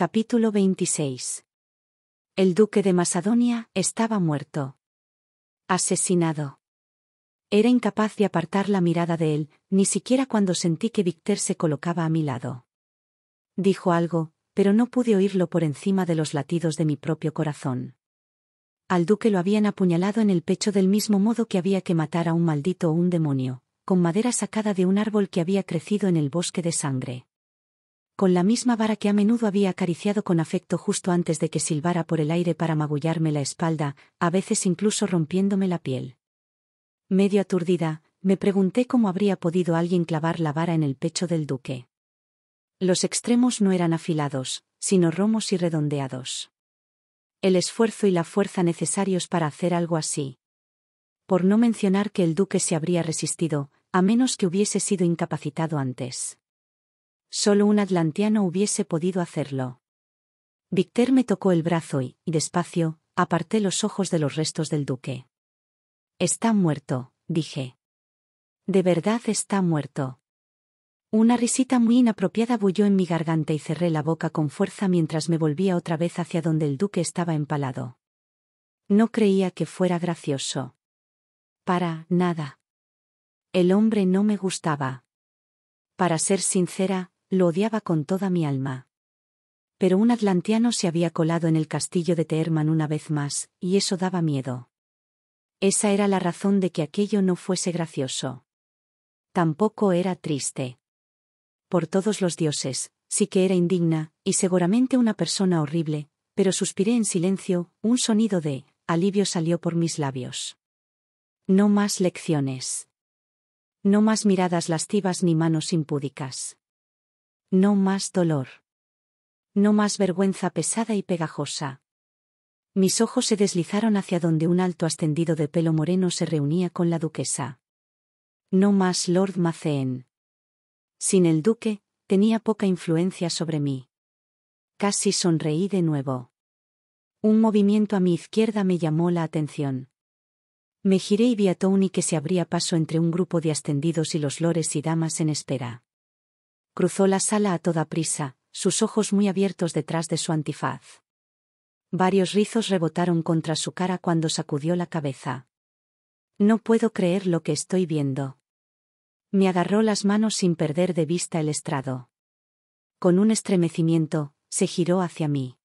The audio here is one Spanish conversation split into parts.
Capítulo 26. El duque de Macedonia estaba muerto. Asesinado. Era incapaz de apartar la mirada de él, ni siquiera cuando sentí que Víctor se colocaba a mi lado. Dijo algo, pero no pude oírlo por encima de los latidos de mi propio corazón. Al duque lo habían apuñalado en el pecho del mismo modo que había que matar a un maldito o un demonio, con madera sacada de un árbol que había crecido en el bosque de sangre con la misma vara que a menudo había acariciado con afecto justo antes de que silbara por el aire para magullarme la espalda, a veces incluso rompiéndome la piel. Medio aturdida, me pregunté cómo habría podido alguien clavar la vara en el pecho del duque. Los extremos no eran afilados, sino romos y redondeados. El esfuerzo y la fuerza necesarios para hacer algo así. Por no mencionar que el duque se habría resistido, a menos que hubiese sido incapacitado antes. Solo un atlantiano hubiese podido hacerlo. Víctor me tocó el brazo y, despacio, aparté los ojos de los restos del duque. Está muerto, dije. De verdad está muerto. Una risita muy inapropiada bulló en mi garganta y cerré la boca con fuerza mientras me volvía otra vez hacia donde el duque estaba empalado. No creía que fuera gracioso. Para nada. El hombre no me gustaba. Para ser sincera, lo odiaba con toda mi alma. Pero un atlantiano se había colado en el castillo de Teherman una vez más, y eso daba miedo. Esa era la razón de que aquello no fuese gracioso. Tampoco era triste. Por todos los dioses, sí que era indigna, y seguramente una persona horrible, pero suspiré en silencio, un sonido de alivio salió por mis labios. No más lecciones. No más miradas lastivas ni manos impúdicas. No más dolor. No más vergüenza pesada y pegajosa. Mis ojos se deslizaron hacia donde un alto ascendido de pelo moreno se reunía con la duquesa. No más Lord Maceen. Sin el duque, tenía poca influencia sobre mí. Casi sonreí de nuevo. Un movimiento a mi izquierda me llamó la atención. Me giré y vi a Tony que se abría paso entre un grupo de ascendidos y los lores y damas en espera cruzó la sala a toda prisa, sus ojos muy abiertos detrás de su antifaz. Varios rizos rebotaron contra su cara cuando sacudió la cabeza. No puedo creer lo que estoy viendo. Me agarró las manos sin perder de vista el estrado. Con un estremecimiento, se giró hacia mí.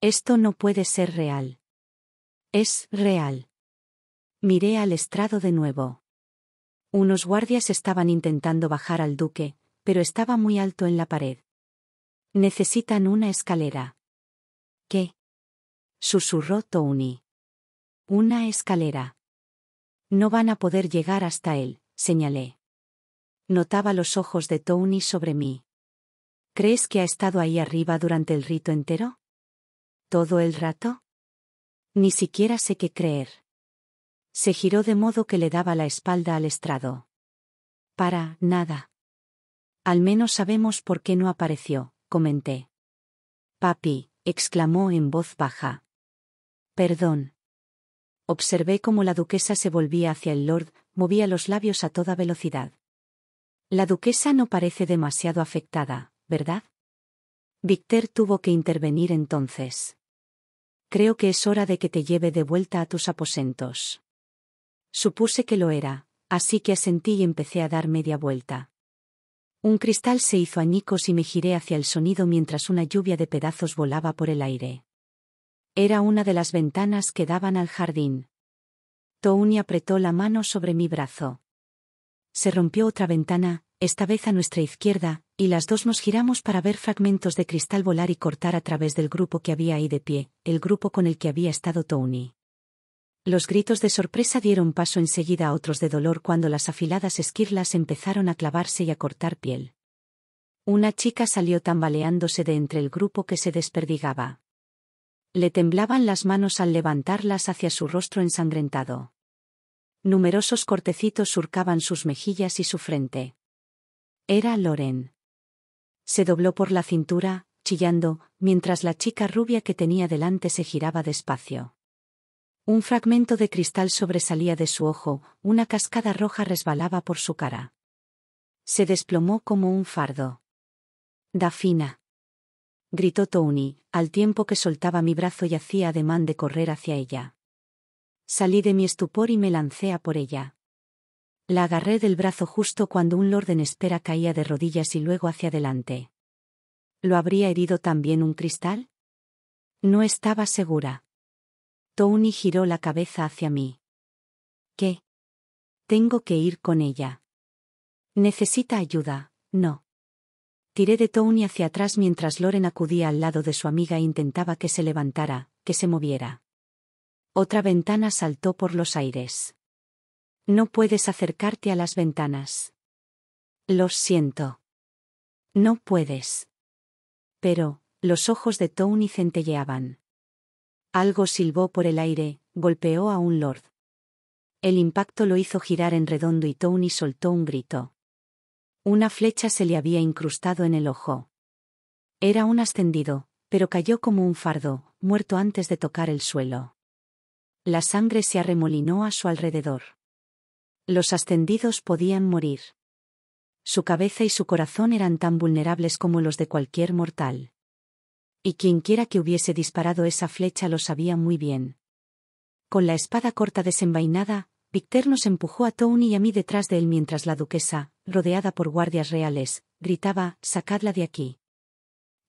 Esto no puede ser real. Es real. Miré al estrado de nuevo. Unos guardias estaban intentando bajar al duque, pero estaba muy alto en la pared. Necesitan una escalera. ¿Qué? susurró Tony. Una escalera. No van a poder llegar hasta él, señalé. Notaba los ojos de Tony sobre mí. ¿Crees que ha estado ahí arriba durante el rito entero? ¿Todo el rato? Ni siquiera sé qué creer. Se giró de modo que le daba la espalda al estrado. Para, nada. Al menos sabemos por qué no apareció, comenté. Papi, exclamó en voz baja. Perdón. Observé cómo la duquesa se volvía hacia el lord, movía los labios a toda velocidad. La duquesa no parece demasiado afectada, ¿verdad? Víctor tuvo que intervenir entonces. Creo que es hora de que te lleve de vuelta a tus aposentos. Supuse que lo era, así que asentí y empecé a dar media vuelta. Un cristal se hizo añicos y me giré hacia el sonido mientras una lluvia de pedazos volaba por el aire. Era una de las ventanas que daban al jardín. Tony apretó la mano sobre mi brazo. Se rompió otra ventana, esta vez a nuestra izquierda, y las dos nos giramos para ver fragmentos de cristal volar y cortar a través del grupo que había ahí de pie, el grupo con el que había estado Tony. Los gritos de sorpresa dieron paso enseguida a otros de dolor cuando las afiladas esquirlas empezaron a clavarse y a cortar piel. Una chica salió tambaleándose de entre el grupo que se desperdigaba. Le temblaban las manos al levantarlas hacia su rostro ensangrentado. Numerosos cortecitos surcaban sus mejillas y su frente. Era Loren. Se dobló por la cintura, chillando, mientras la chica rubia que tenía delante se giraba despacio. Un fragmento de cristal sobresalía de su ojo, una cascada roja resbalaba por su cara. Se desplomó como un fardo. Dafina. Gritó Tony, al tiempo que soltaba mi brazo y hacía ademán de correr hacia ella. Salí de mi estupor y me lancé a por ella. La agarré del brazo justo cuando un lord en espera caía de rodillas y luego hacia adelante. ¿Lo habría herido también un cristal? No estaba segura. Tony giró la cabeza hacia mí. ¿Qué? Tengo que ir con ella. Necesita ayuda, no. Tiré de Tony hacia atrás mientras Loren acudía al lado de su amiga e intentaba que se levantara, que se moviera. Otra ventana saltó por los aires. No puedes acercarte a las ventanas. Lo siento. No puedes. Pero, los ojos de Tony centelleaban. Algo silbó por el aire, golpeó a un lord. El impacto lo hizo girar en redondo y Tony soltó un grito. Una flecha se le había incrustado en el ojo. Era un ascendido, pero cayó como un fardo, muerto antes de tocar el suelo. La sangre se arremolinó a su alrededor. Los ascendidos podían morir. Su cabeza y su corazón eran tan vulnerables como los de cualquier mortal y quienquiera que hubiese disparado esa flecha lo sabía muy bien. Con la espada corta desenvainada, Victor nos empujó a Tony y a mí detrás de él mientras la duquesa, rodeada por guardias reales, gritaba, sacadla de aquí.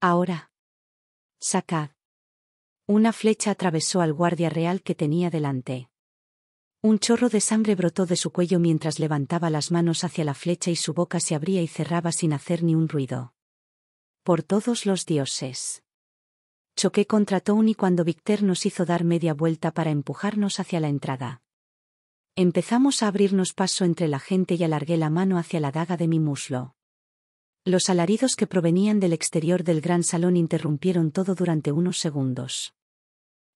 Ahora. Sacad. Una flecha atravesó al guardia real que tenía delante. Un chorro de sangre brotó de su cuello mientras levantaba las manos hacia la flecha y su boca se abría y cerraba sin hacer ni un ruido. Por todos los dioses. Choqué contra Tony cuando Victor nos hizo dar media vuelta para empujarnos hacia la entrada. Empezamos a abrirnos paso entre la gente y alargué la mano hacia la daga de mi muslo. Los alaridos que provenían del exterior del gran salón interrumpieron todo durante unos segundos.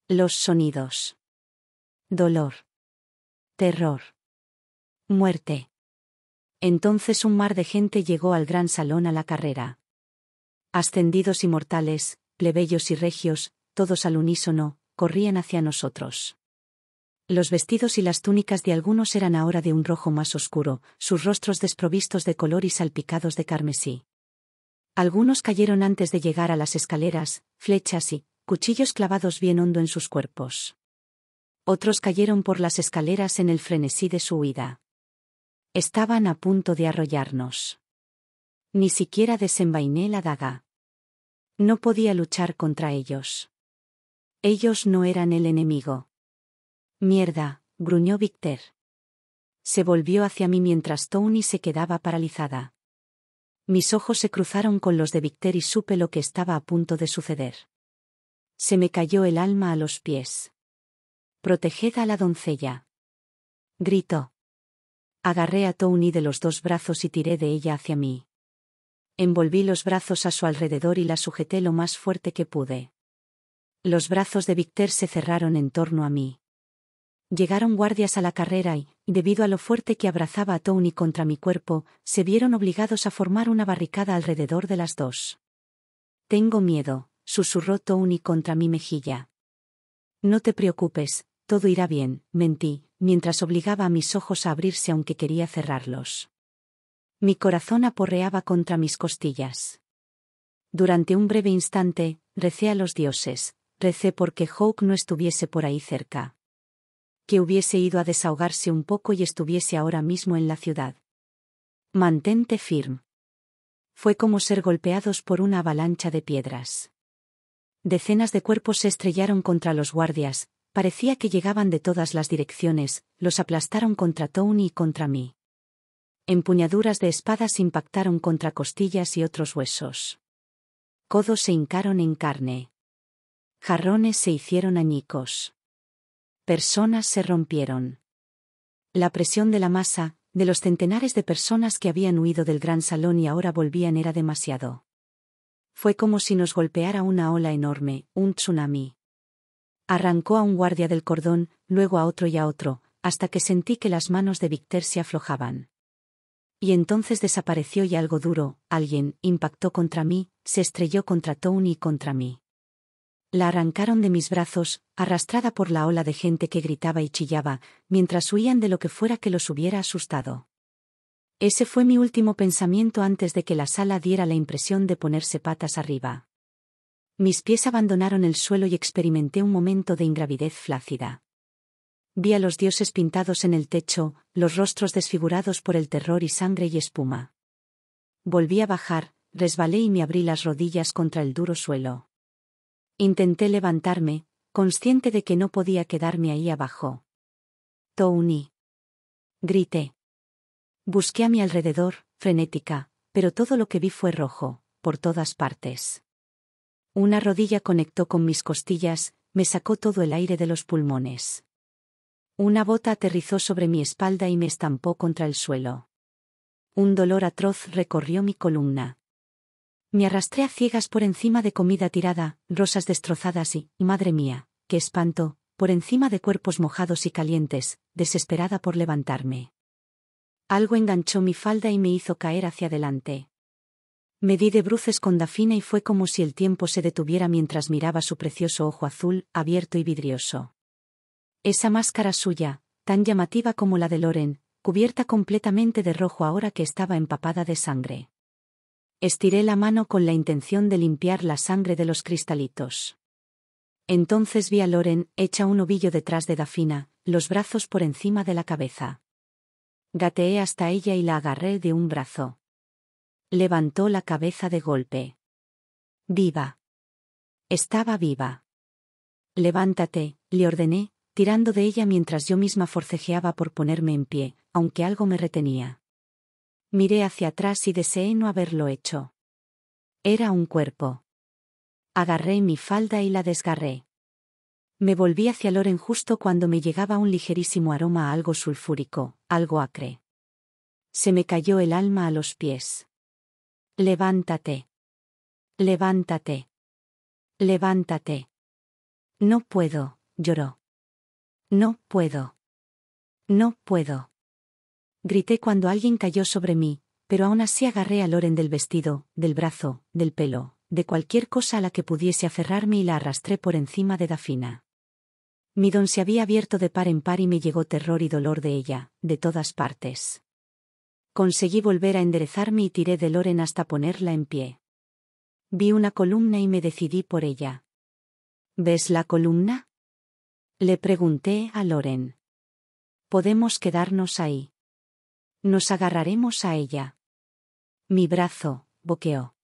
Los sonidos. Dolor. Terror. Muerte. Entonces un mar de gente llegó al gran salón a la carrera. Ascendidos y mortales, plebeyos y regios, todos al unísono, corrían hacia nosotros. Los vestidos y las túnicas de algunos eran ahora de un rojo más oscuro, sus rostros desprovistos de color y salpicados de carmesí. Algunos cayeron antes de llegar a las escaleras, flechas y cuchillos clavados bien hondo en sus cuerpos. Otros cayeron por las escaleras en el frenesí de su huida. Estaban a punto de arrollarnos. Ni siquiera desenvainé la daga. No podía luchar contra ellos. Ellos no eran el enemigo. Mierda, gruñó Victor. Se volvió hacia mí mientras Tony se quedaba paralizada. Mis ojos se cruzaron con los de Victor y supe lo que estaba a punto de suceder. Se me cayó el alma a los pies. Proteged a la doncella. Gritó. Agarré a Tony de los dos brazos y tiré de ella hacia mí. Envolví los brazos a su alrededor y la sujeté lo más fuerte que pude. Los brazos de Víctor se cerraron en torno a mí. Llegaron guardias a la carrera y, debido a lo fuerte que abrazaba a Tony contra mi cuerpo, se vieron obligados a formar una barricada alrededor de las dos. Tengo miedo, susurró Tony contra mi mejilla. No te preocupes, todo irá bien, mentí, mientras obligaba a mis ojos a abrirse aunque quería cerrarlos. Mi corazón aporreaba contra mis costillas. Durante un breve instante, recé a los dioses, recé porque Hawk no estuviese por ahí cerca. Que hubiese ido a desahogarse un poco y estuviese ahora mismo en la ciudad. Mantente firme. Fue como ser golpeados por una avalancha de piedras. Decenas de cuerpos se estrellaron contra los guardias, parecía que llegaban de todas las direcciones, los aplastaron contra Tony y contra mí empuñaduras de espadas impactaron contra costillas y otros huesos. Codos se hincaron en carne. Jarrones se hicieron añicos. Personas se rompieron. La presión de la masa, de los centenares de personas que habían huido del gran salón y ahora volvían era demasiado. Fue como si nos golpeara una ola enorme, un tsunami. Arrancó a un guardia del cordón, luego a otro y a otro, hasta que sentí que las manos de Víctor se aflojaban. Y entonces desapareció y algo duro, alguien, impactó contra mí, se estrelló contra Tony y contra mí. La arrancaron de mis brazos, arrastrada por la ola de gente que gritaba y chillaba, mientras huían de lo que fuera que los hubiera asustado. Ese fue mi último pensamiento antes de que la sala diera la impresión de ponerse patas arriba. Mis pies abandonaron el suelo y experimenté un momento de ingravidez flácida. Vi a los dioses pintados en el techo, los rostros desfigurados por el terror y sangre y espuma. Volví a bajar, resbalé y me abrí las rodillas contra el duro suelo. Intenté levantarme, consciente de que no podía quedarme ahí abajo. Tony. Grité. Busqué a mi alrededor, frenética, pero todo lo que vi fue rojo, por todas partes. Una rodilla conectó con mis costillas, me sacó todo el aire de los pulmones. Una bota aterrizó sobre mi espalda y me estampó contra el suelo. Un dolor atroz recorrió mi columna. Me arrastré a ciegas por encima de comida tirada, rosas destrozadas y, madre mía, qué espanto, por encima de cuerpos mojados y calientes, desesperada por levantarme. Algo enganchó mi falda y me hizo caer hacia adelante. Me di de bruces con Dafina y fue como si el tiempo se detuviera mientras miraba su precioso ojo azul, abierto y vidrioso. Esa máscara suya, tan llamativa como la de Loren, cubierta completamente de rojo ahora que estaba empapada de sangre. Estiré la mano con la intención de limpiar la sangre de los cristalitos. Entonces vi a Loren, hecha un ovillo detrás de Dafina, los brazos por encima de la cabeza. Gateé hasta ella y la agarré de un brazo. Levantó la cabeza de golpe. Viva. Estaba viva. Levántate, le ordené, tirando de ella mientras yo misma forcejeaba por ponerme en pie, aunque algo me retenía. Miré hacia atrás y deseé no haberlo hecho. Era un cuerpo. Agarré mi falda y la desgarré. Me volví hacia Loren justo cuando me llegaba un ligerísimo aroma a algo sulfúrico, algo acre. Se me cayó el alma a los pies. Levántate. Levántate. Levántate. No puedo, lloró. No puedo. No puedo. Grité cuando alguien cayó sobre mí, pero aún así agarré a Loren del vestido, del brazo, del pelo, de cualquier cosa a la que pudiese aferrarme y la arrastré por encima de Dafina. Mi don se había abierto de par en par y me llegó terror y dolor de ella, de todas partes. Conseguí volver a enderezarme y tiré de Loren hasta ponerla en pie. Vi una columna y me decidí por ella. ¿Ves la columna? Le pregunté a Loren. Podemos quedarnos ahí. Nos agarraremos a ella. Mi brazo, boqueó.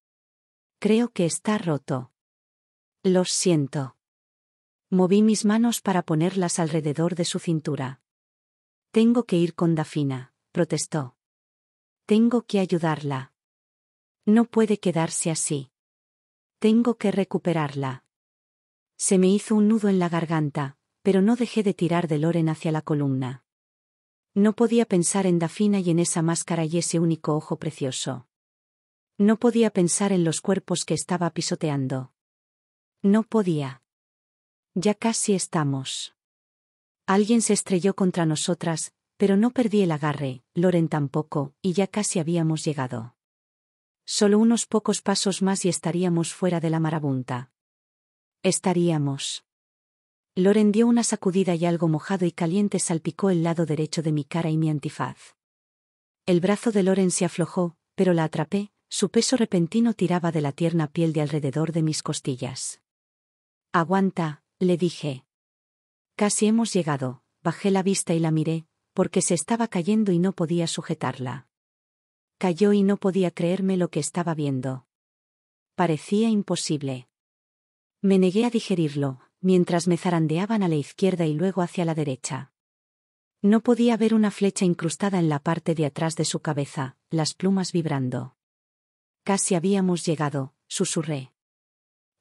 Creo que está roto. Los siento. Moví mis manos para ponerlas alrededor de su cintura. Tengo que ir con Dafina, protestó. Tengo que ayudarla. No puede quedarse así. Tengo que recuperarla. Se me hizo un nudo en la garganta, pero no dejé de tirar de Loren hacia la columna. No podía pensar en Dafina y en esa máscara y ese único ojo precioso. No podía pensar en los cuerpos que estaba pisoteando. No podía. Ya casi estamos. Alguien se estrelló contra nosotras, pero no perdí el agarre, Loren tampoco, y ya casi habíamos llegado. Solo unos pocos pasos más y estaríamos fuera de la marabunta. Estaríamos. Loren dio una sacudida y algo mojado y caliente salpicó el lado derecho de mi cara y mi antifaz. El brazo de Loren se aflojó, pero la atrapé, su peso repentino tiraba de la tierna piel de alrededor de mis costillas. Aguanta, le dije. Casi hemos llegado, bajé la vista y la miré, porque se estaba cayendo y no podía sujetarla. Cayó y no podía creerme lo que estaba viendo. Parecía imposible. Me negué a digerirlo, mientras me zarandeaban a la izquierda y luego hacia la derecha. No podía ver una flecha incrustada en la parte de atrás de su cabeza, las plumas vibrando. Casi habíamos llegado, susurré.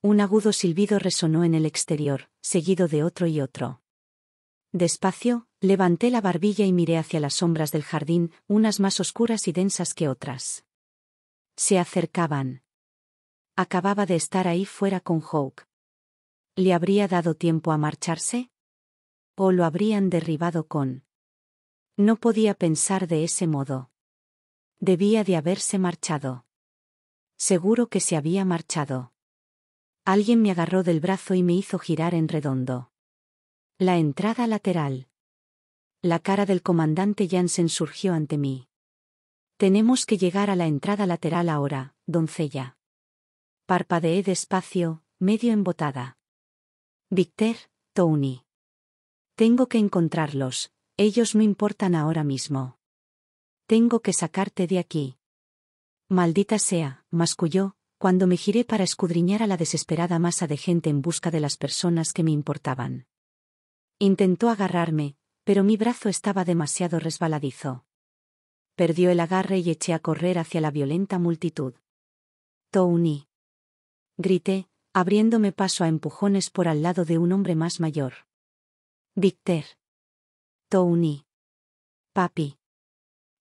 Un agudo silbido resonó en el exterior, seguido de otro y otro. Despacio, levanté la barbilla y miré hacia las sombras del jardín, unas más oscuras y densas que otras. Se acercaban. Acababa de estar ahí fuera con ¿Le habría dado tiempo a marcharse? ¿O lo habrían derribado con? No podía pensar de ese modo. Debía de haberse marchado. Seguro que se había marchado. Alguien me agarró del brazo y me hizo girar en redondo. La entrada lateral. La cara del comandante Jansen surgió ante mí. Tenemos que llegar a la entrada lateral ahora, doncella. Parpadeé despacio, medio embotada. Victor, Tony. Tengo que encontrarlos, ellos no importan ahora mismo. Tengo que sacarte de aquí. Maldita sea, masculló, cuando me giré para escudriñar a la desesperada masa de gente en busca de las personas que me importaban. Intentó agarrarme, pero mi brazo estaba demasiado resbaladizo. Perdió el agarre y eché a correr hacia la violenta multitud. Tony. Grité, abriéndome paso a empujones por al lado de un hombre más mayor. Victor. Tony. Papi.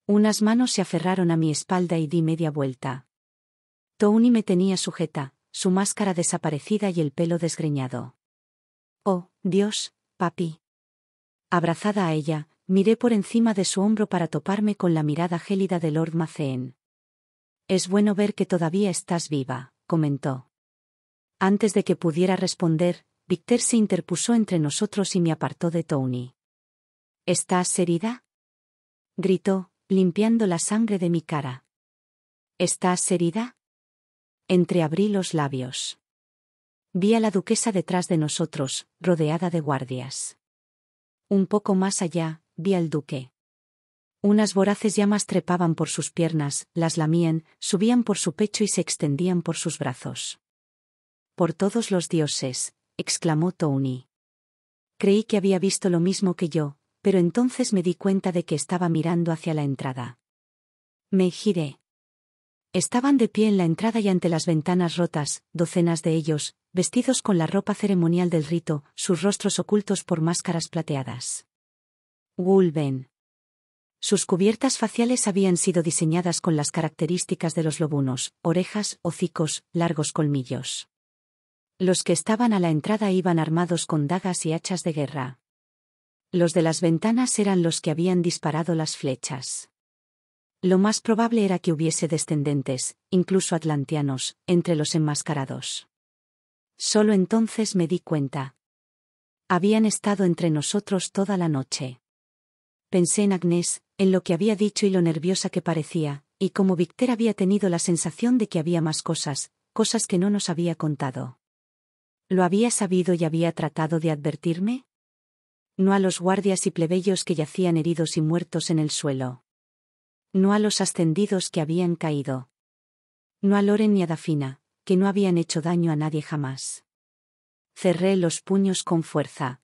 Unas manos se aferraron a mi espalda y di media vuelta. Tony me tenía sujeta, su máscara desaparecida y el pelo desgreñado. Oh, Dios, papi. Abrazada a ella, miré por encima de su hombro para toparme con la mirada gélida de Lord Maceen. Es bueno ver que todavía estás viva, comentó. Antes de que pudiera responder, Víctor se interpuso entre nosotros y me apartó de Tony. ¿Estás herida? gritó, limpiando la sangre de mi cara. ¿Estás herida? Entreabrí los labios. Vi a la duquesa detrás de nosotros, rodeada de guardias. Un poco más allá, vi al duque. Unas voraces llamas trepaban por sus piernas, las lamían, subían por su pecho y se extendían por sus brazos. Por todos los dioses, exclamó Tony. Creí que había visto lo mismo que yo, pero entonces me di cuenta de que estaba mirando hacia la entrada. Me giré. Estaban de pie en la entrada y ante las ventanas rotas, docenas de ellos, vestidos con la ropa ceremonial del rito, sus rostros ocultos por máscaras plateadas. Wulven. Sus cubiertas faciales habían sido diseñadas con las características de los lobunos, orejas, hocicos, largos colmillos. Los que estaban a la entrada iban armados con dagas y hachas de guerra. Los de las ventanas eran los que habían disparado las flechas. Lo más probable era que hubiese descendentes, incluso atlantianos, entre los enmascarados. Solo entonces me di cuenta. Habían estado entre nosotros toda la noche. Pensé en Agnés, en lo que había dicho y lo nerviosa que parecía, y como Victor había tenido la sensación de que había más cosas, cosas que no nos había contado. ¿Lo había sabido y había tratado de advertirme? No a los guardias y plebeyos que yacían heridos y muertos en el suelo. No a los ascendidos que habían caído. No a Loren ni a Dafina, que no habían hecho daño a nadie jamás. Cerré los puños con fuerza.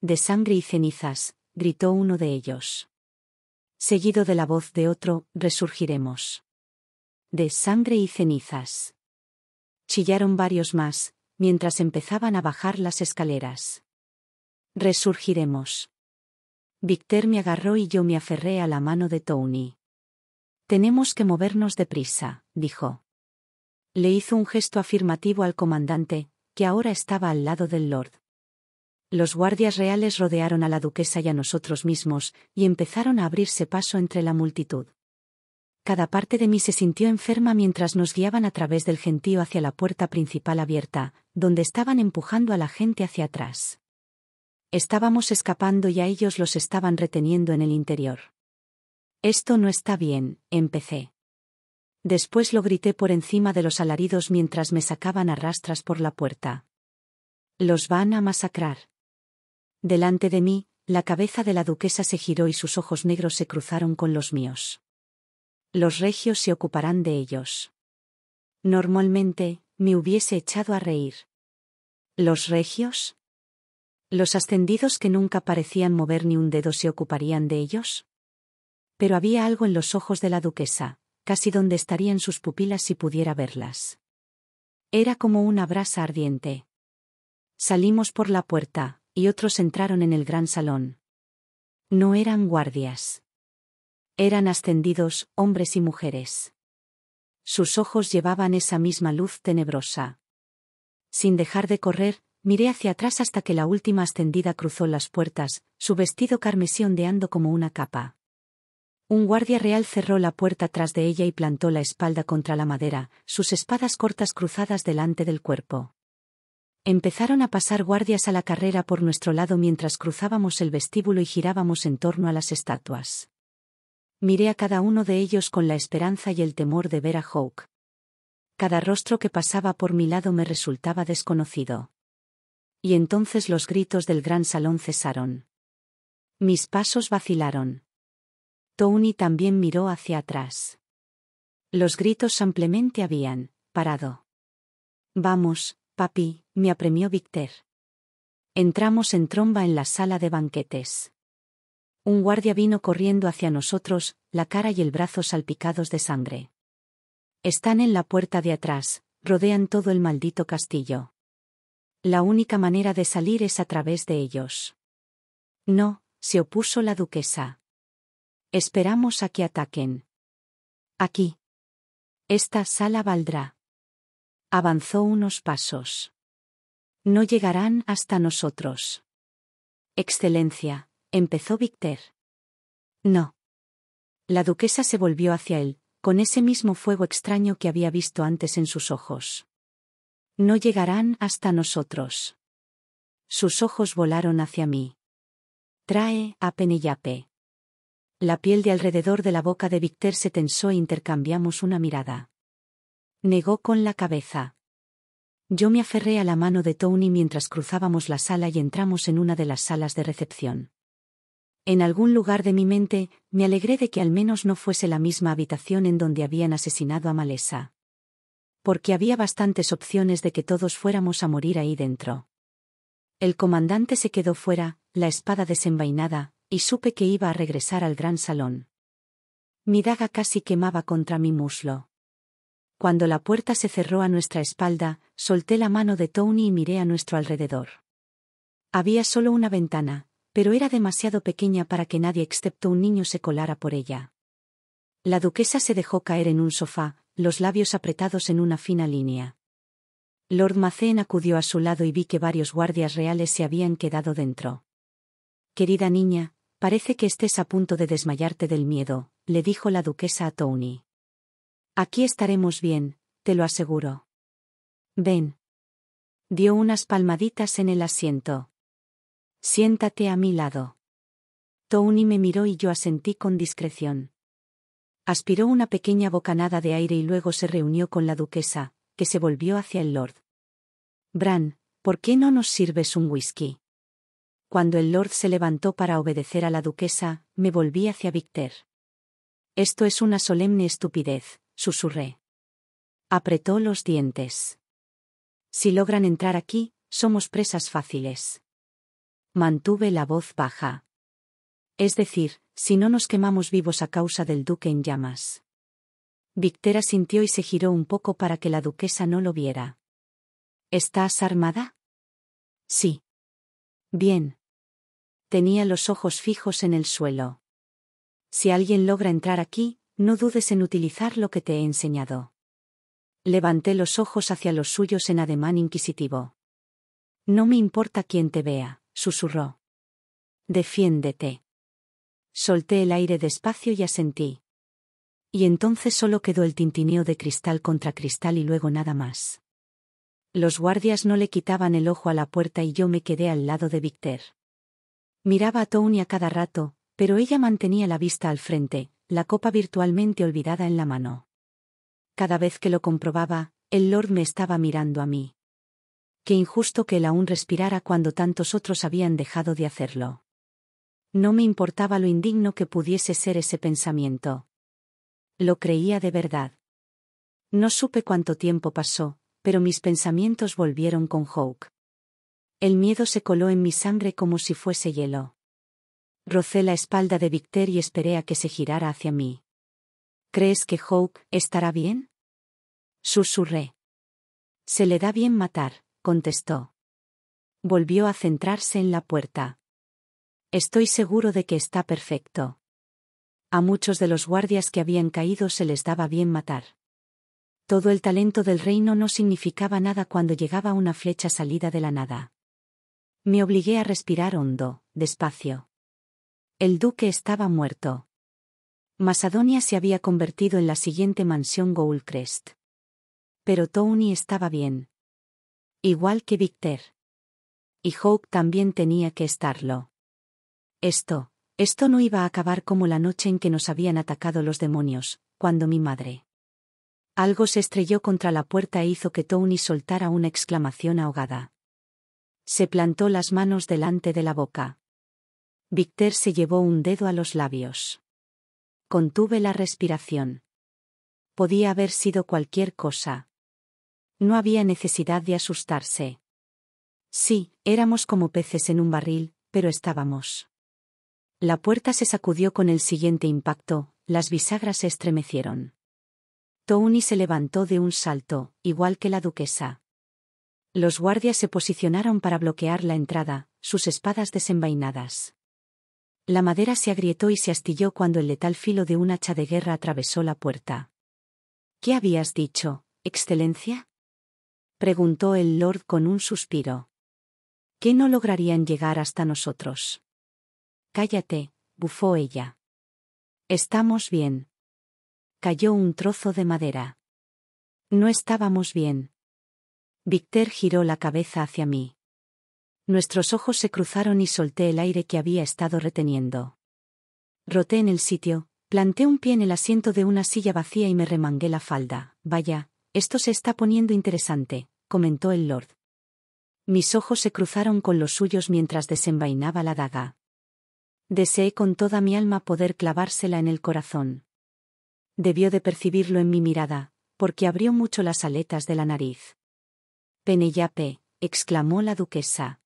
De sangre y cenizas, gritó uno de ellos. Seguido de la voz de otro, resurgiremos. De sangre y cenizas. Chillaron varios más, mientras empezaban a bajar las escaleras. Resurgiremos. Victor me agarró y yo me aferré a la mano de Tony. Tenemos que movernos deprisa, dijo. Le hizo un gesto afirmativo al comandante, que ahora estaba al lado del Lord. Los guardias reales rodearon a la duquesa y a nosotros mismos, y empezaron a abrirse paso entre la multitud cada parte de mí se sintió enferma mientras nos guiaban a través del gentío hacia la puerta principal abierta, donde estaban empujando a la gente hacia atrás. Estábamos escapando y a ellos los estaban reteniendo en el interior. Esto no está bien, empecé. Después lo grité por encima de los alaridos mientras me sacaban a rastras por la puerta. Los van a masacrar. Delante de mí, la cabeza de la duquesa se giró y sus ojos negros se cruzaron con los míos los regios se ocuparán de ellos. Normalmente, me hubiese echado a reír. ¿Los regios? ¿Los ascendidos que nunca parecían mover ni un dedo se ocuparían de ellos? Pero había algo en los ojos de la duquesa, casi donde estarían sus pupilas si pudiera verlas. Era como una brasa ardiente. Salimos por la puerta, y otros entraron en el gran salón. No eran guardias. Eran ascendidos, hombres y mujeres. Sus ojos llevaban esa misma luz tenebrosa. Sin dejar de correr, miré hacia atrás hasta que la última ascendida cruzó las puertas, su vestido carmesí ondeando como una capa. Un guardia real cerró la puerta tras de ella y plantó la espalda contra la madera, sus espadas cortas cruzadas delante del cuerpo. Empezaron a pasar guardias a la carrera por nuestro lado mientras cruzábamos el vestíbulo y girábamos en torno a las estatuas. Miré a cada uno de ellos con la esperanza y el temor de ver a Hawk. Cada rostro que pasaba por mi lado me resultaba desconocido. Y entonces los gritos del gran salón cesaron. Mis pasos vacilaron. Tony también miró hacia atrás. Los gritos ampliamente habían parado. Vamos, papi, me apremió Victor. Entramos en tromba en la sala de banquetes. Un guardia vino corriendo hacia nosotros, la cara y el brazo salpicados de sangre. Están en la puerta de atrás, rodean todo el maldito castillo. La única manera de salir es a través de ellos. No, se opuso la duquesa. Esperamos a que ataquen. Aquí. Esta sala valdrá. Avanzó unos pasos. No llegarán hasta nosotros. Excelencia, empezó Víctor. No. La duquesa se volvió hacia él, con ese mismo fuego extraño que había visto antes en sus ojos. No llegarán hasta nosotros. Sus ojos volaron hacia mí. Trae a Penillape. La piel de alrededor de la boca de Víctor se tensó e intercambiamos una mirada. Negó con la cabeza. Yo me aferré a la mano de Tony mientras cruzábamos la sala y entramos en una de las salas de recepción. En algún lugar de mi mente, me alegré de que al menos no fuese la misma habitación en donde habían asesinado a Malesa. Porque había bastantes opciones de que todos fuéramos a morir ahí dentro. El comandante se quedó fuera, la espada desenvainada, y supe que iba a regresar al gran salón. Mi daga casi quemaba contra mi muslo. Cuando la puerta se cerró a nuestra espalda, solté la mano de Tony y miré a nuestro alrededor. Había solo una ventana, pero era demasiado pequeña para que nadie excepto un niño se colara por ella. La duquesa se dejó caer en un sofá, los labios apretados en una fina línea. Lord Macén acudió a su lado y vi que varios guardias reales se habían quedado dentro. Querida niña, parece que estés a punto de desmayarte del miedo, le dijo la duquesa a Tony. Aquí estaremos bien, te lo aseguro. Ven. Dio unas palmaditas en el asiento. Siéntate a mi lado. Tony me miró y yo asentí con discreción. Aspiró una pequeña bocanada de aire y luego se reunió con la duquesa, que se volvió hacia el lord. Bran, ¿por qué no nos sirves un whisky? Cuando el lord se levantó para obedecer a la duquesa, me volví hacia Víctor. Esto es una solemne estupidez, susurré. Apretó los dientes. Si logran entrar aquí, somos presas fáciles mantuve la voz baja. Es decir, si no nos quemamos vivos a causa del duque en llamas. Victera sintió y se giró un poco para que la duquesa no lo viera. ¿Estás armada? Sí. Bien. Tenía los ojos fijos en el suelo. Si alguien logra entrar aquí, no dudes en utilizar lo que te he enseñado. Levanté los ojos hacia los suyos en ademán inquisitivo. No me importa quién te vea susurró. Defiéndete. Solté el aire despacio y asentí. Y entonces solo quedó el tintineo de cristal contra cristal y luego nada más. Los guardias no le quitaban el ojo a la puerta y yo me quedé al lado de Víctor. Miraba a Tony a cada rato, pero ella mantenía la vista al frente, la copa virtualmente olvidada en la mano. Cada vez que lo comprobaba, el Lord me estaba mirando a mí qué injusto que él aún respirara cuando tantos otros habían dejado de hacerlo. No me importaba lo indigno que pudiese ser ese pensamiento. Lo creía de verdad. No supe cuánto tiempo pasó, pero mis pensamientos volvieron con Hawk. El miedo se coló en mi sangre como si fuese hielo. Rocé la espalda de Victor y esperé a que se girara hacia mí. ¿Crees que Hawk estará bien? Susurré. Se le da bien matar contestó. Volvió a centrarse en la puerta. Estoy seguro de que está perfecto. A muchos de los guardias que habían caído se les daba bien matar. Todo el talento del reino no significaba nada cuando llegaba una flecha salida de la nada. Me obligué a respirar hondo, despacio. El duque estaba muerto. Macedonia se había convertido en la siguiente mansión Goldcrest. Pero Tony estaba bien, Igual que Victor. Y Hawk también tenía que estarlo. Esto, esto no iba a acabar como la noche en que nos habían atacado los demonios, cuando mi madre. Algo se estrelló contra la puerta e hizo que Tony soltara una exclamación ahogada. Se plantó las manos delante de la boca. Victor se llevó un dedo a los labios. Contuve la respiración. Podía haber sido cualquier cosa. No había necesidad de asustarse. Sí, éramos como peces en un barril, pero estábamos. La puerta se sacudió con el siguiente impacto, las bisagras se estremecieron. Tony se levantó de un salto, igual que la duquesa. Los guardias se posicionaron para bloquear la entrada, sus espadas desenvainadas. La madera se agrietó y se astilló cuando el letal filo de un hacha de guerra atravesó la puerta. ¿Qué habías dicho, Excelencia? preguntó el Lord con un suspiro. ¿Qué no lograrían llegar hasta nosotros? Cállate, bufó ella. Estamos bien. Cayó un trozo de madera. No estábamos bien. Victor giró la cabeza hacia mí. Nuestros ojos se cruzaron y solté el aire que había estado reteniendo. Roté en el sitio, planté un pie en el asiento de una silla vacía y me remangué la falda. Vaya, esto se está poniendo interesante, comentó el lord. Mis ojos se cruzaron con los suyos mientras desenvainaba la daga. Deseé con toda mi alma poder clavársela en el corazón. Debió de percibirlo en mi mirada, porque abrió mucho las aletas de la nariz. Peneyape, exclamó la duquesa.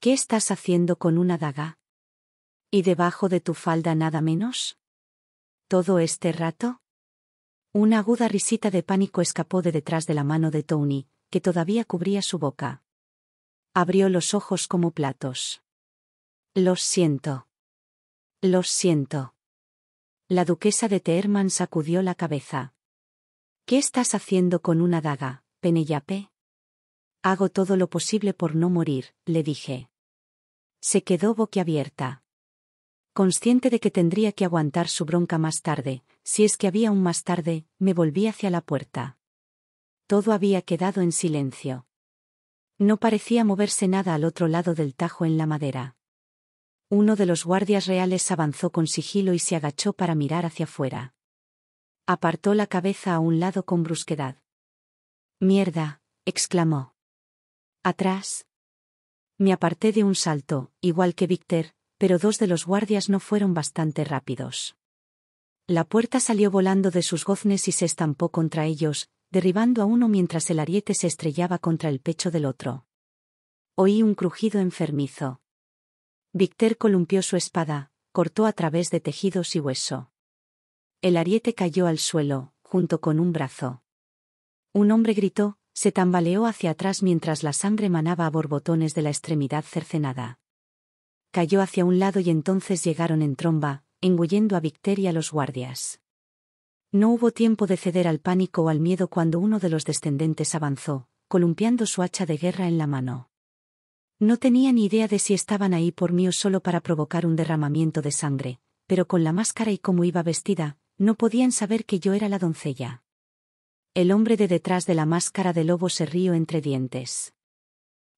¿Qué estás haciendo con una daga? ¿Y debajo de tu falda nada menos? ¿Todo este rato? Una aguda risita de pánico escapó de detrás de la mano de Tony, que todavía cubría su boca. Abrió los ojos como platos. Los siento. Los siento. La duquesa de Teherman sacudió la cabeza. ¿Qué estás haciendo con una daga, Penellape? Hago todo lo posible por no morir, le dije. Se quedó boquiabierta. Consciente de que tendría que aguantar su bronca más tarde, si es que había un más tarde, me volví hacia la puerta. Todo había quedado en silencio. No parecía moverse nada al otro lado del tajo en la madera. Uno de los guardias reales avanzó con sigilo y se agachó para mirar hacia afuera. Apartó la cabeza a un lado con brusquedad. Mierda, exclamó. Atrás. Me aparté de un salto, igual que Víctor, pero dos de los guardias no fueron bastante rápidos. La puerta salió volando de sus goznes y se estampó contra ellos, derribando a uno mientras el ariete se estrellaba contra el pecho del otro. Oí un crujido enfermizo. Victor columpió su espada, cortó a través de tejidos y hueso. El ariete cayó al suelo, junto con un brazo. Un hombre gritó, se tambaleó hacia atrás mientras la sangre manaba a borbotones de la extremidad cercenada cayó hacia un lado y entonces llegaron en tromba, engullendo a Victoria los guardias. No hubo tiempo de ceder al pánico o al miedo cuando uno de los descendentes avanzó, columpiando su hacha de guerra en la mano. No tenía ni idea de si estaban ahí por mí o solo para provocar un derramamiento de sangre, pero con la máscara y cómo iba vestida, no podían saber que yo era la doncella. El hombre de detrás de la máscara de lobo se rió entre dientes.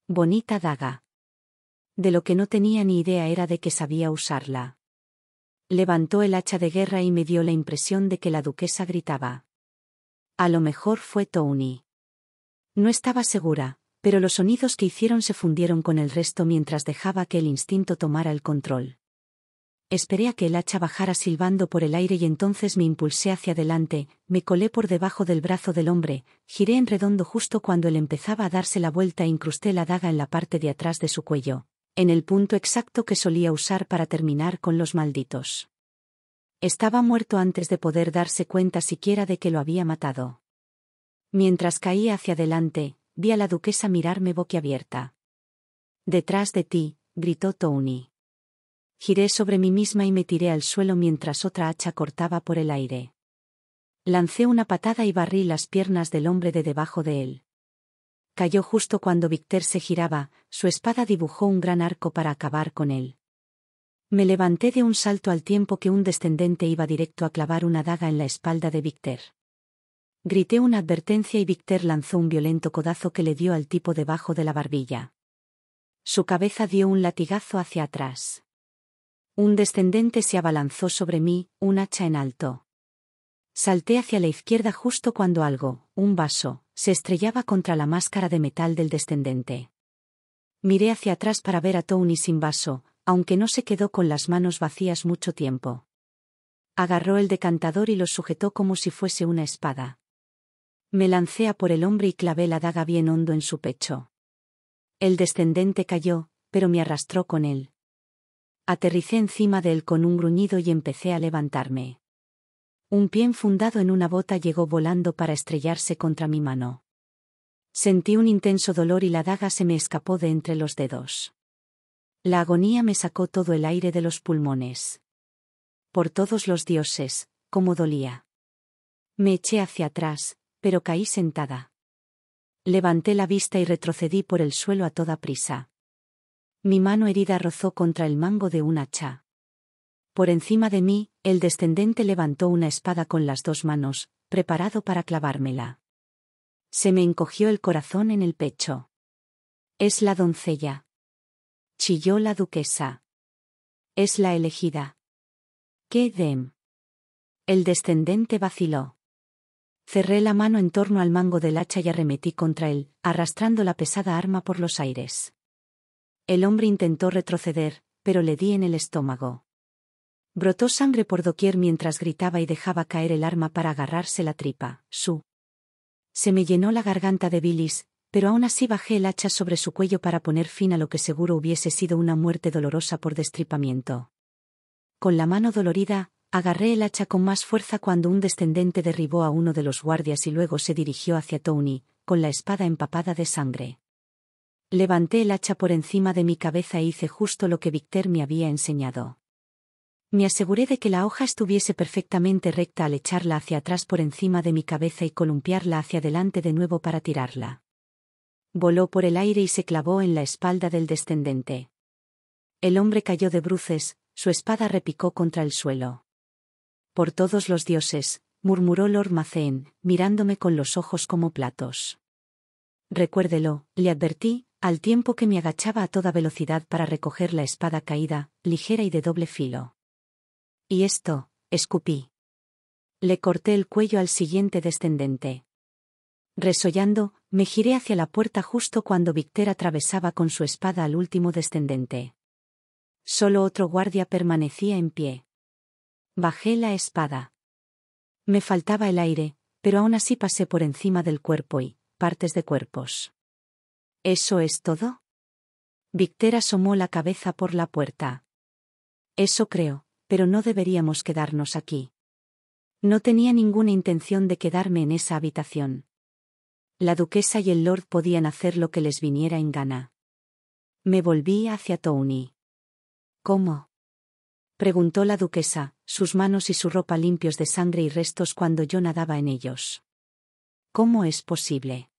Bonita daga de lo que no tenía ni idea era de que sabía usarla. Levantó el hacha de guerra y me dio la impresión de que la duquesa gritaba. A lo mejor fue Tony. No estaba segura, pero los sonidos que hicieron se fundieron con el resto mientras dejaba que el instinto tomara el control. Esperé a que el hacha bajara silbando por el aire y entonces me impulsé hacia adelante, me colé por debajo del brazo del hombre, giré en redondo justo cuando él empezaba a darse la vuelta e incrusté la daga en la parte de atrás de su cuello en el punto exacto que solía usar para terminar con los malditos. Estaba muerto antes de poder darse cuenta siquiera de que lo había matado. Mientras caía hacia adelante, vi a la duquesa mirarme boquiabierta. Detrás de ti, gritó Tony. Giré sobre mí misma y me tiré al suelo mientras otra hacha cortaba por el aire. Lancé una patada y barrí las piernas del hombre de debajo de él cayó justo cuando Víctor se giraba, su espada dibujó un gran arco para acabar con él. Me levanté de un salto al tiempo que un descendente iba directo a clavar una daga en la espalda de Víctor. Grité una advertencia y Víctor lanzó un violento codazo que le dio al tipo debajo de la barbilla. Su cabeza dio un latigazo hacia atrás. Un descendente se abalanzó sobre mí, un hacha en alto. Salté hacia la izquierda justo cuando algo, un vaso, se estrellaba contra la máscara de metal del descendente. Miré hacia atrás para ver a Tony sin vaso, aunque no se quedó con las manos vacías mucho tiempo. Agarró el decantador y lo sujetó como si fuese una espada. Me lancé a por el hombre y clavé la daga bien hondo en su pecho. El descendente cayó, pero me arrastró con él. Aterricé encima de él con un gruñido y empecé a levantarme. Un pie enfundado en una bota llegó volando para estrellarse contra mi mano. Sentí un intenso dolor y la daga se me escapó de entre los dedos. La agonía me sacó todo el aire de los pulmones. Por todos los dioses, cómo dolía. Me eché hacia atrás, pero caí sentada. Levanté la vista y retrocedí por el suelo a toda prisa. Mi mano herida rozó contra el mango de un hacha. Por encima de mí, el descendente levantó una espada con las dos manos, preparado para clavármela. Se me encogió el corazón en el pecho. Es la doncella. Chilló la duquesa. Es la elegida. ¿Qué dem? El descendente vaciló. Cerré la mano en torno al mango del hacha y arremetí contra él, arrastrando la pesada arma por los aires. El hombre intentó retroceder, pero le di en el estómago. Brotó sangre por doquier mientras gritaba y dejaba caer el arma para agarrarse la tripa. Su. Se me llenó la garganta de bilis, pero aún así bajé el hacha sobre su cuello para poner fin a lo que seguro hubiese sido una muerte dolorosa por destripamiento. Con la mano dolorida, agarré el hacha con más fuerza cuando un descendente derribó a uno de los guardias y luego se dirigió hacia Tony, con la espada empapada de sangre. Levanté el hacha por encima de mi cabeza e hice justo lo que Victor me había enseñado. Me aseguré de que la hoja estuviese perfectamente recta al echarla hacia atrás por encima de mi cabeza y columpiarla hacia adelante de nuevo para tirarla. Voló por el aire y se clavó en la espalda del descendente. El hombre cayó de bruces, su espada repicó contra el suelo. Por todos los dioses, murmuró Lord Macén, mirándome con los ojos como platos. Recuérdelo, le advertí, al tiempo que me agachaba a toda velocidad para recoger la espada caída, ligera y de doble filo. Y esto, escupí. Le corté el cuello al siguiente descendente. Resollando, me giré hacia la puerta justo cuando Victor atravesaba con su espada al último descendente. Solo otro guardia permanecía en pie. Bajé la espada. Me faltaba el aire, pero aún así pasé por encima del cuerpo y, partes de cuerpos. ¿Eso es todo? Victor asomó la cabeza por la puerta. Eso creo, pero no deberíamos quedarnos aquí. No tenía ninguna intención de quedarme en esa habitación. La duquesa y el lord podían hacer lo que les viniera en gana. Me volví hacia Tony. ¿Cómo? preguntó la duquesa, sus manos y su ropa limpios de sangre y restos cuando yo nadaba en ellos. ¿Cómo es posible?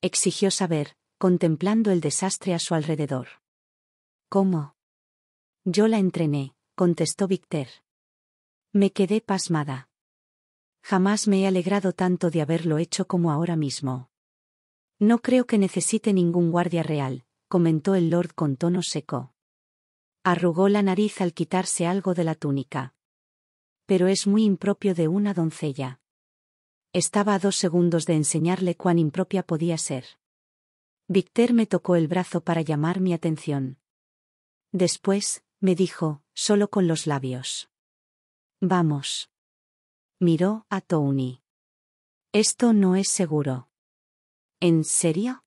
exigió saber, contemplando el desastre a su alrededor. ¿Cómo? Yo la entrené, contestó Victor. Me quedé pasmada. Jamás me he alegrado tanto de haberlo hecho como ahora mismo. No creo que necesite ningún guardia real, comentó el lord con tono seco. Arrugó la nariz al quitarse algo de la túnica. Pero es muy impropio de una doncella. Estaba a dos segundos de enseñarle cuán impropia podía ser. Victor me tocó el brazo para llamar mi atención. Después, me dijo, solo con los labios. Vamos. Miró a Tony. Esto no es seguro. ¿En serio?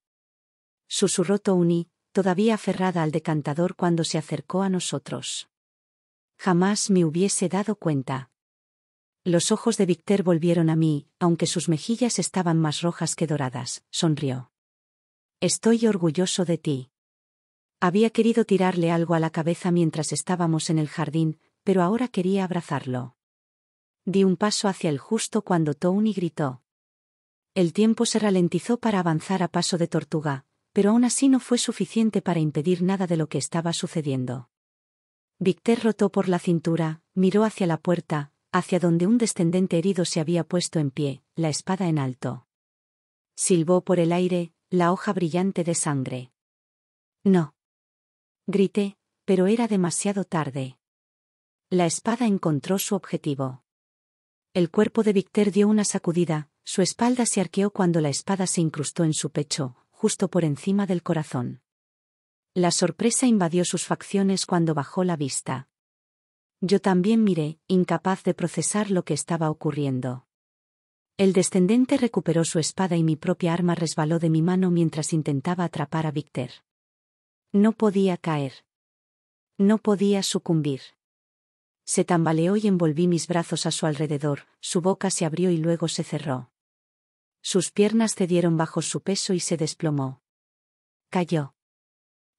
Susurró Tony, todavía aferrada al decantador cuando se acercó a nosotros. Jamás me hubiese dado cuenta. Los ojos de Víctor volvieron a mí, aunque sus mejillas estaban más rojas que doradas, sonrió. Estoy orgulloso de ti. Había querido tirarle algo a la cabeza mientras estábamos en el jardín, pero ahora quería abrazarlo. Di un paso hacia el justo cuando Tony gritó. El tiempo se ralentizó para avanzar a paso de tortuga, pero aún así no fue suficiente para impedir nada de lo que estaba sucediendo. Victor rotó por la cintura, miró hacia la puerta, hacia donde un descendente herido se había puesto en pie, la espada en alto. Silbó por el aire, la hoja brillante de sangre. No. Grité, pero era demasiado tarde. La espada encontró su objetivo. El cuerpo de Víctor dio una sacudida, su espalda se arqueó cuando la espada se incrustó en su pecho, justo por encima del corazón. La sorpresa invadió sus facciones cuando bajó la vista. Yo también miré, incapaz de procesar lo que estaba ocurriendo. El descendente recuperó su espada y mi propia arma resbaló de mi mano mientras intentaba atrapar a Victor. No podía caer. No podía sucumbir. Se tambaleó y envolví mis brazos a su alrededor, su boca se abrió y luego se cerró. Sus piernas cedieron bajo su peso y se desplomó. Cayó.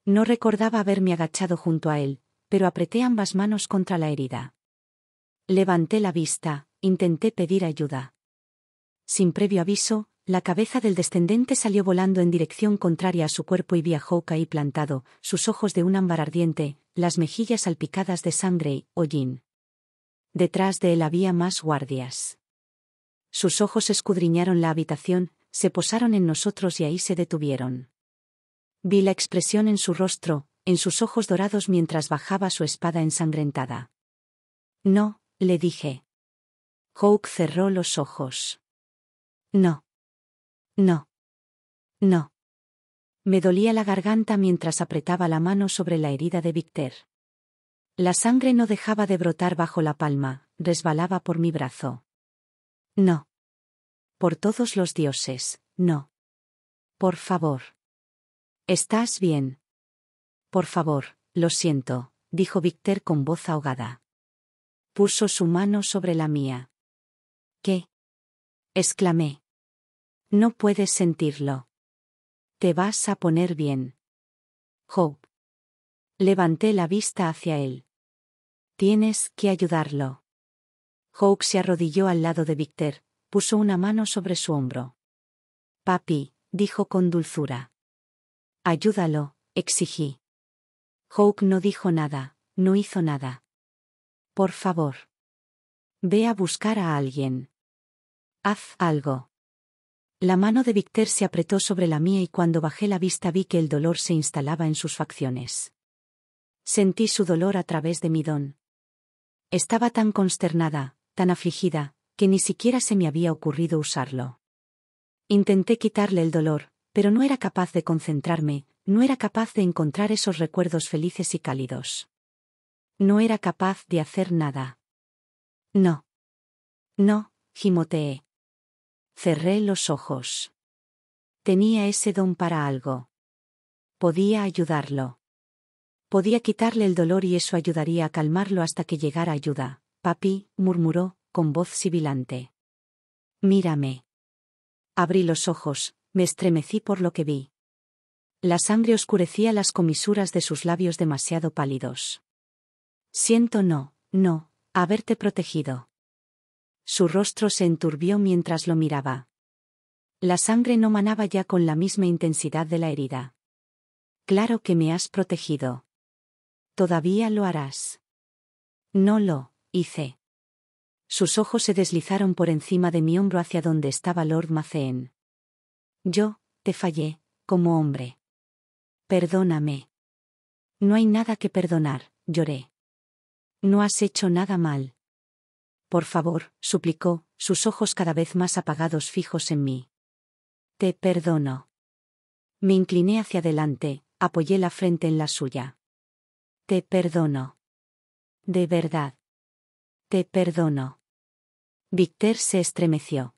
No recordaba haberme agachado junto a él, pero apreté ambas manos contra la herida. Levanté la vista, intenté pedir ayuda. Sin previo aviso, la cabeza del descendente salió volando en dirección contraria a su cuerpo y viajó ahí plantado, sus ojos de un ámbar ardiente, las mejillas salpicadas de sangre, y hollín. Detrás de él había más guardias. Sus ojos escudriñaron la habitación, se posaron en nosotros y ahí se detuvieron. Vi la expresión en su rostro, en sus ojos dorados mientras bajaba su espada ensangrentada. No, le dije. Hawk cerró los ojos. No. No. No. Me dolía la garganta mientras apretaba la mano sobre la herida de Víctor. La sangre no dejaba de brotar bajo la palma, resbalaba por mi brazo. No. Por todos los dioses, no. Por favor. ¿Estás bien? Por favor, lo siento, dijo Víctor con voz ahogada. Puso su mano sobre la mía. ¿Qué? exclamé. No puedes sentirlo. Te vas a poner bien. Hope. Levanté la vista hacia él. Tienes que ayudarlo. Hope se arrodilló al lado de Victor, puso una mano sobre su hombro. Papi, dijo con dulzura. Ayúdalo, exigí. Hope no dijo nada, no hizo nada. Por favor. Ve a buscar a alguien. Haz algo. La mano de Victor se apretó sobre la mía y cuando bajé la vista vi que el dolor se instalaba en sus facciones. Sentí su dolor a través de mi don. Estaba tan consternada, tan afligida, que ni siquiera se me había ocurrido usarlo. Intenté quitarle el dolor, pero no era capaz de concentrarme, no era capaz de encontrar esos recuerdos felices y cálidos. No era capaz de hacer nada. No. No, gimoteé. Cerré los ojos. Tenía ese don para algo. Podía ayudarlo. Podía quitarle el dolor y eso ayudaría a calmarlo hasta que llegara ayuda. Papi, murmuró, con voz sibilante. Mírame. Abrí los ojos, me estremecí por lo que vi. La sangre oscurecía las comisuras de sus labios demasiado pálidos. Siento no, no, haberte protegido. Su rostro se enturbió mientras lo miraba. La sangre no manaba ya con la misma intensidad de la herida. Claro que me has protegido. Todavía lo harás. No lo, hice. Sus ojos se deslizaron por encima de mi hombro hacia donde estaba Lord Maceen. Yo, te fallé, como hombre. Perdóname. No hay nada que perdonar, lloré. No has hecho nada mal. Por favor, suplicó, sus ojos cada vez más apagados fijos en mí. Te perdono. Me incliné hacia adelante, apoyé la frente en la suya. Te perdono. De verdad. Te perdono. Víctor se estremeció.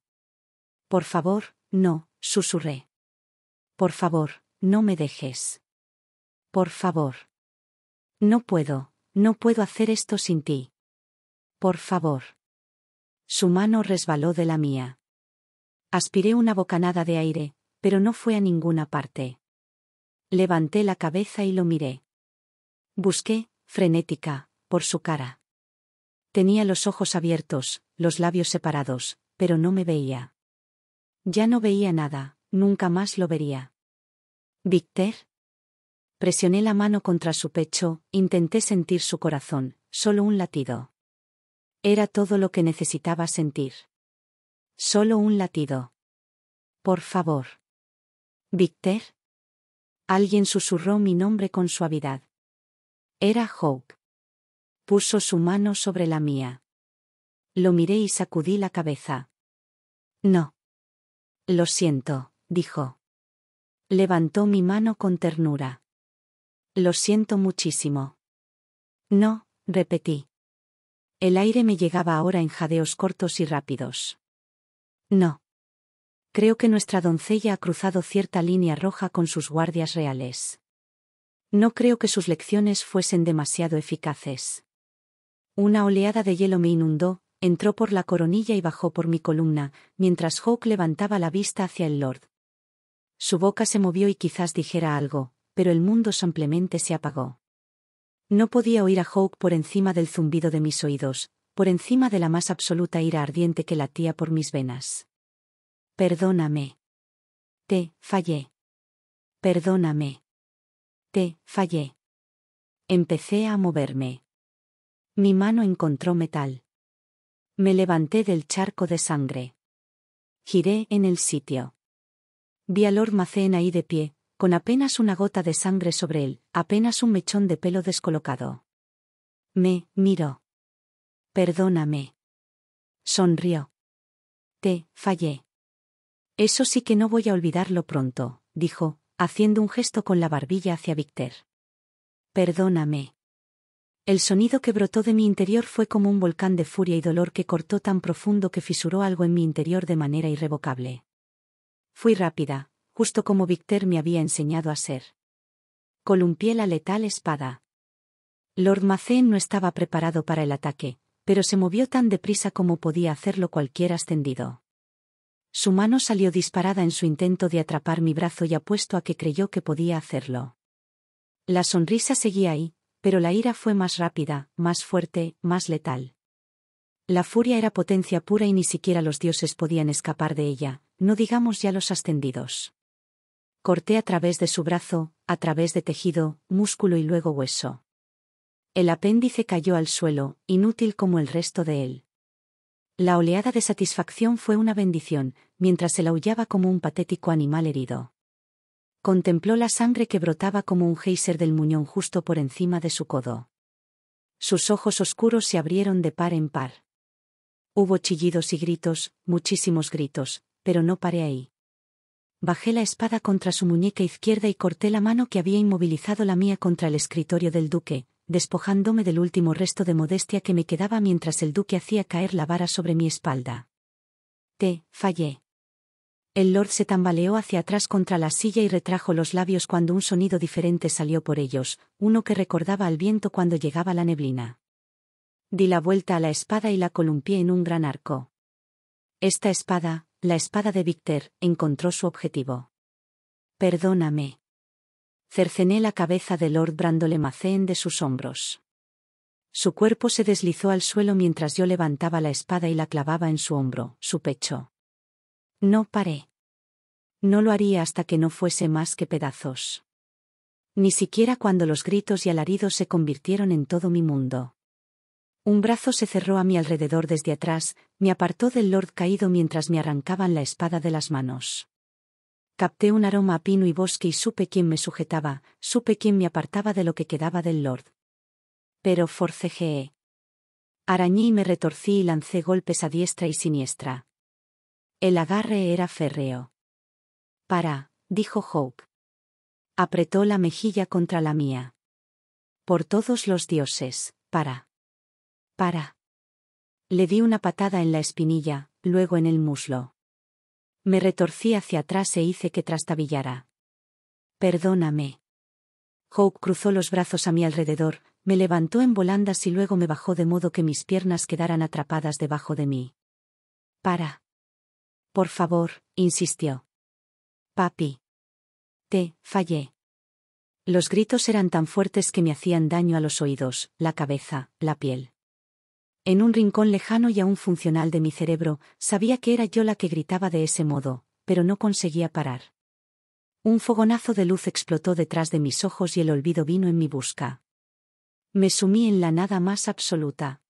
Por favor, no, susurré. Por favor, no me dejes. Por favor. No puedo, no puedo hacer esto sin ti. Por favor. Su mano resbaló de la mía. Aspiré una bocanada de aire, pero no fue a ninguna parte. Levanté la cabeza y lo miré. Busqué, frenética, por su cara. Tenía los ojos abiertos, los labios separados, pero no me veía. Ya no veía nada, nunca más lo vería. —¿Víctor? Presioné la mano contra su pecho, intenté sentir su corazón, solo un latido. Era todo lo que necesitaba sentir. Solo un latido. Por favor. Victor. Alguien susurró mi nombre con suavidad. Era Hawk. Puso su mano sobre la mía. Lo miré y sacudí la cabeza. No. Lo siento, dijo. Levantó mi mano con ternura. Lo siento muchísimo. No, repetí. El aire me llegaba ahora en jadeos cortos y rápidos. No. Creo que nuestra doncella ha cruzado cierta línea roja con sus guardias reales. No creo que sus lecciones fuesen demasiado eficaces. Una oleada de hielo me inundó, entró por la coronilla y bajó por mi columna, mientras Hawk levantaba la vista hacia el Lord. Su boca se movió y quizás dijera algo, pero el mundo simplemente se apagó. No podía oír a Hawk por encima del zumbido de mis oídos, por encima de la más absoluta ira ardiente que latía por mis venas. Perdóname. Te fallé. Perdóname. Te fallé. Empecé a moverme. Mi mano encontró metal. Me levanté del charco de sangre. Giré en el sitio. Vi a Lord ahí de pie, con apenas una gota de sangre sobre él, apenas un mechón de pelo descolocado. Me miró. Perdóname. Sonrió. Te fallé. Eso sí que no voy a olvidarlo pronto, dijo, haciendo un gesto con la barbilla hacia Víctor. Perdóname. El sonido que brotó de mi interior fue como un volcán de furia y dolor que cortó tan profundo que fisuró algo en mi interior de manera irrevocable. Fui rápida, justo como Victor me había enseñado a ser. Columpié la letal espada. Lord Macén no estaba preparado para el ataque, pero se movió tan deprisa como podía hacerlo cualquier ascendido. Su mano salió disparada en su intento de atrapar mi brazo y apuesto a que creyó que podía hacerlo. La sonrisa seguía ahí, pero la ira fue más rápida, más fuerte, más letal. La furia era potencia pura y ni siquiera los dioses podían escapar de ella, no digamos ya los ascendidos. Corté a través de su brazo, a través de tejido, músculo y luego hueso. El apéndice cayó al suelo, inútil como el resto de él. La oleada de satisfacción fue una bendición, mientras se la aullaba como un patético animal herido. Contempló la sangre que brotaba como un geyser del muñón justo por encima de su codo. Sus ojos oscuros se abrieron de par en par. Hubo chillidos y gritos, muchísimos gritos, pero no paré ahí bajé la espada contra su muñeca izquierda y corté la mano que había inmovilizado la mía contra el escritorio del duque, despojándome del último resto de modestia que me quedaba mientras el duque hacía caer la vara sobre mi espalda. Te, fallé. El lord se tambaleó hacia atrás contra la silla y retrajo los labios cuando un sonido diferente salió por ellos, uno que recordaba al viento cuando llegaba la neblina. Di la vuelta a la espada y la columpié en un gran arco. Esta espada, la espada de Víctor encontró su objetivo. Perdóname. Cercené la cabeza de Lord Brandolemacén de sus hombros. Su cuerpo se deslizó al suelo mientras yo levantaba la espada y la clavaba en su hombro, su pecho. No paré. No lo haría hasta que no fuese más que pedazos. Ni siquiera cuando los gritos y alaridos se convirtieron en todo mi mundo. Un brazo se cerró a mi alrededor desde atrás, me apartó del Lord caído mientras me arrancaban la espada de las manos. Capté un aroma a pino y bosque y supe quién me sujetaba, supe quién me apartaba de lo que quedaba del Lord. Pero forcejeé. Arañí y me retorcí y lancé golpes a diestra y siniestra. El agarre era férreo. Para, dijo Hope. Apretó la mejilla contra la mía. Por todos los dioses, para. Para. Le di una patada en la espinilla, luego en el muslo. Me retorcí hacia atrás e hice que trastabillara. Perdóname. Hope cruzó los brazos a mi alrededor, me levantó en volandas y luego me bajó de modo que mis piernas quedaran atrapadas debajo de mí. Para. Por favor, insistió. Papi. Te, fallé. Los gritos eran tan fuertes que me hacían daño a los oídos, la cabeza, la piel. En un rincón lejano y aún funcional de mi cerebro, sabía que era yo la que gritaba de ese modo, pero no conseguía parar. Un fogonazo de luz explotó detrás de mis ojos y el olvido vino en mi busca. Me sumí en la nada más absoluta.